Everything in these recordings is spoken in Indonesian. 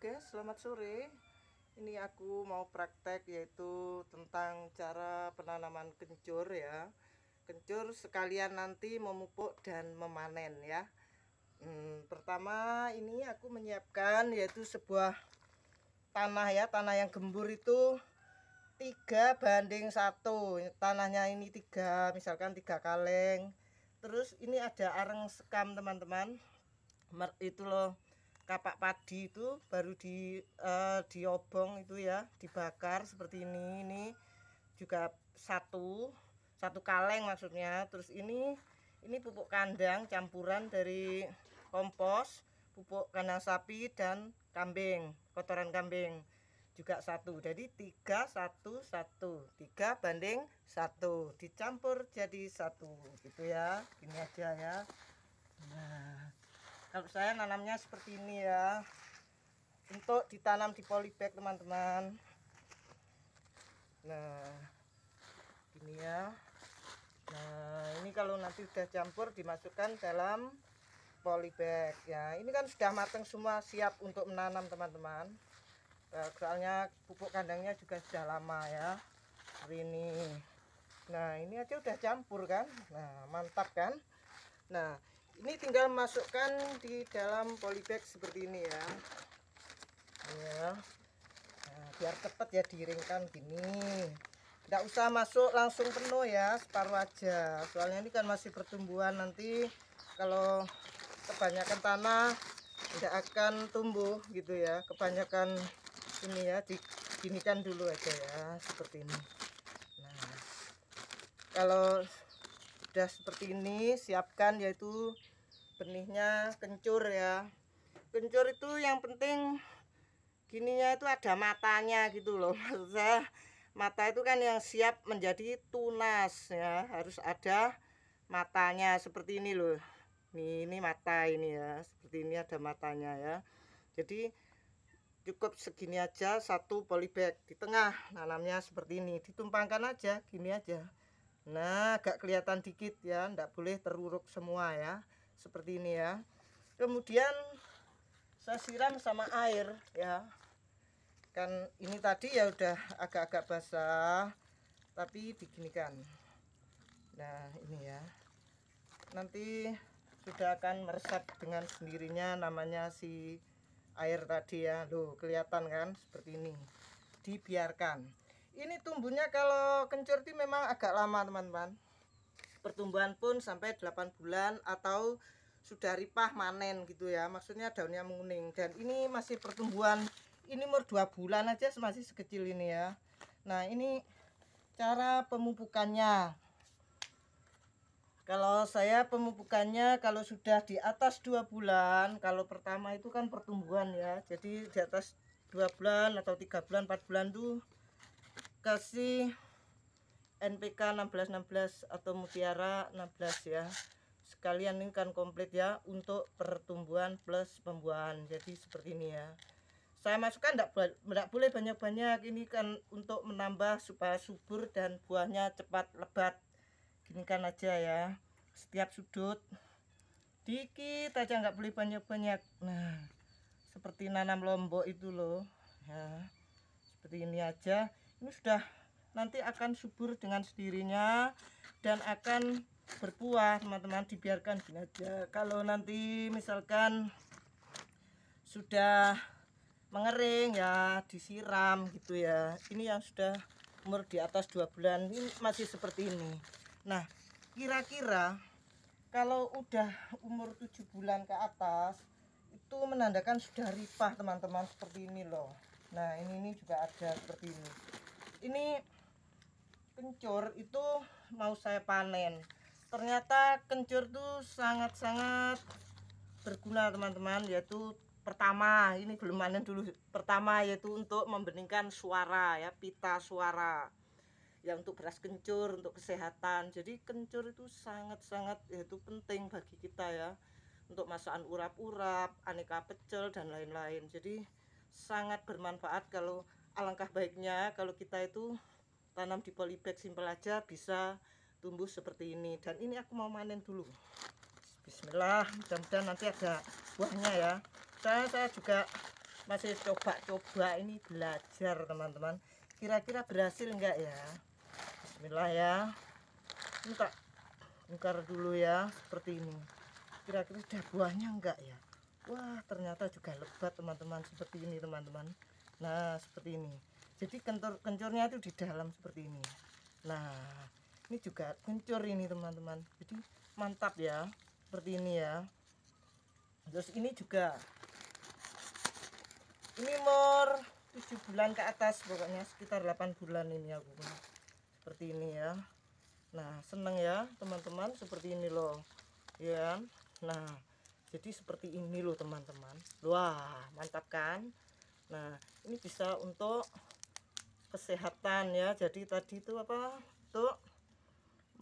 Oke, selamat sore. Ini aku mau praktek yaitu tentang cara penanaman kencur ya. Kencur sekalian nanti memupuk dan memanen ya. Hmm, pertama ini aku menyiapkan yaitu sebuah tanah ya, tanah yang gembur itu tiga banding satu. Tanahnya ini tiga, misalkan tiga kaleng. Terus ini ada areng sekam teman-teman. Itu loh kapak padi itu baru di uh, diobong itu ya dibakar seperti ini ini juga satu satu kaleng maksudnya terus ini ini pupuk kandang campuran dari kompos pupuk kandang sapi dan kambing kotoran kambing juga satu jadi tiga satu satu tiga banding satu dicampur jadi satu gitu ya Ini aja ya nah kalau saya nanamnya seperti ini ya untuk ditanam di polybag teman-teman nah ini ya nah ini kalau nanti sudah campur dimasukkan dalam polybag ya ini kan sudah matang semua siap untuk menanam teman-teman eh, soalnya pupuk kandangnya juga sudah lama ya hari ini nah ini aja udah campur kan nah mantap kan nah ini tinggal masukkan di dalam polybag seperti ini ya ya nah, biar cepat ya diiringkan gini tidak usah masuk langsung penuh ya separuh aja soalnya ini kan masih pertumbuhan nanti kalau kebanyakan tanah tidak akan tumbuh gitu ya kebanyakan ini ya diginikan dulu aja ya seperti ini nah kalau sudah seperti ini siapkan yaitu benihnya kencur ya kencur itu yang penting gininya itu ada matanya gitu loh maksud saya mata itu kan yang siap menjadi tunas ya harus ada matanya seperti ini loh ini ini mata ini ya seperti ini ada matanya ya jadi cukup segini aja satu polybag di tengah nanamnya seperti ini ditumpangkan aja gini aja nah agak kelihatan dikit ya ndak boleh teruruk semua ya seperti ini ya kemudian saya siram sama air ya kan ini tadi ya udah agak-agak basah tapi diginikan nah ini ya nanti sudah akan meresap dengan sendirinya namanya si air tadi ya loh kelihatan kan seperti ini dibiarkan ini tumbuhnya kalau kencur memang agak lama teman-teman pertumbuhan pun sampai 8 bulan atau sudah ripah manen gitu ya maksudnya daunnya menguning dan ini masih pertumbuhan ini umur 2 bulan aja masih sekecil ini ya nah ini cara pemupukannya kalau saya pemupukannya kalau sudah di atas dua bulan kalau pertama itu kan pertumbuhan ya jadi di atas dua bulan atau tiga bulan empat bulan tuh kasih NPK 1616 16 atau mutiara 16 ya sekalian ini kan komplit ya untuk pertumbuhan plus pembuahan jadi seperti ini ya saya masukkan tidak tidak boleh banyak-banyak ini kan untuk menambah supaya subur dan buahnya cepat lebat gini kan aja ya setiap sudut dikit aja nggak boleh banyak-banyak nah seperti nanam lombok itu loh ya seperti ini aja ini sudah nanti akan subur dengan sendirinya dan akan berbuah teman-teman dibiarkan gini aja kalau nanti misalkan sudah mengering ya disiram gitu ya ini yang sudah umur di atas dua bulan ini masih seperti ini nah kira-kira kalau udah umur 7 bulan ke atas itu menandakan sudah ripah teman-teman seperti ini loh nah ini, ini juga ada seperti ini ini kencur itu mau saya panen ternyata kencur tuh sangat-sangat berguna teman-teman yaitu pertama ini belum panen dulu pertama yaitu untuk membeningkan suara ya pita suara ya untuk beras kencur untuk kesehatan jadi kencur itu sangat-sangat yaitu penting bagi kita ya untuk masakan urap-urap aneka pecel dan lain-lain jadi sangat bermanfaat kalau alangkah baiknya kalau kita itu tanam di polybag simpel aja bisa tumbuh seperti ini dan ini aku mau manen dulu bismillah mudah-mudahan nanti ada buahnya ya saya, saya juga masih coba-coba ini belajar teman-teman kira-kira berhasil enggak ya bismillah ya ini tak bongkar dulu ya seperti ini kira-kira ada buahnya enggak ya wah ternyata juga lebat teman-teman seperti ini teman-teman nah seperti ini jadi kentur kencurnya itu di dalam seperti ini nah ini juga kencur ini teman-teman jadi mantap ya seperti ini ya terus ini juga ini mor 7 bulan ke atas pokoknya sekitar 8 bulan ini aku seperti ini ya nah seneng ya teman-teman seperti ini loh ya nah jadi seperti ini loh teman-teman wah mantap kan nah ini bisa untuk kesehatan ya jadi tadi itu apa tuh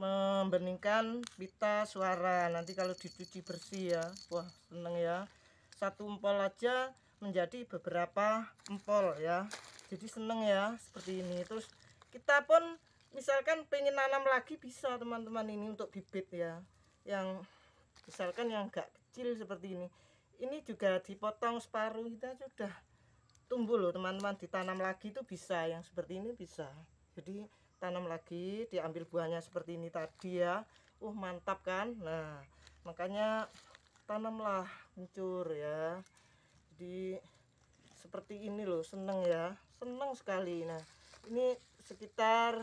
membeningkan pita suara nanti kalau dicuci bersih ya wah seneng ya satu empol aja menjadi beberapa empol ya jadi seneng ya seperti ini terus kita pun misalkan pengen nanam lagi bisa teman-teman ini untuk bibit ya yang misalkan yang gak kecil seperti ini ini juga dipotong separuh kita sudah tumbuh loh teman-teman ditanam lagi itu bisa yang seperti ini bisa jadi tanam lagi diambil buahnya seperti ini tadi ya uh mantap kan nah makanya tanamlah muncur ya jadi seperti ini loh seneng ya seneng sekali nah ini sekitar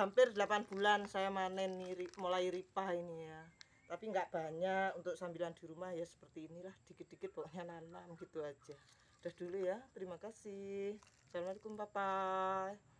hampir 8 bulan saya manen niri, mulai ripah ini ya tapi nggak banyak untuk sambilan di rumah ya seperti inilah dikit-dikit pokoknya nanam gitu aja Udah dulu ya. Terima kasih. Assalamualaikum. bye